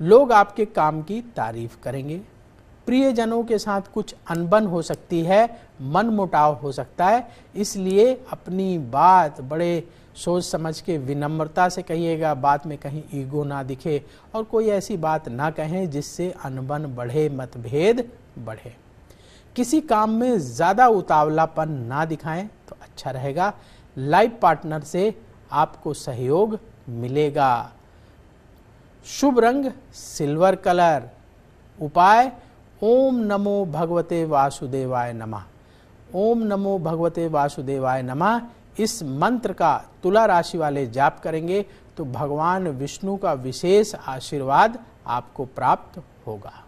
लोग आपके काम की तारीफ करेंगे प्रियजनों के साथ कुछ अनबन हो सकती है मन मुटाव हो सकता है इसलिए अपनी बात बड़े सोच समझ के विनम्रता से कहिएगा बात में कहीं ईगो ना दिखे और कोई ऐसी बात ना कहें जिससे अनबन बढ़े मतभेद बढ़े किसी काम में ज़्यादा उतावलापन ना दिखाएं तो अच्छा रहेगा लाइफ पार्टनर से आपको सहयोग मिलेगा शुभ रंग सिल्वर कलर उपाय ओम नमो भगवते वासुदेवाय नमः ओम नमो भगवते वासुदेवाय नमः इस मंत्र का तुला राशि वाले जाप करेंगे तो भगवान विष्णु का विशेष आशीर्वाद आपको प्राप्त होगा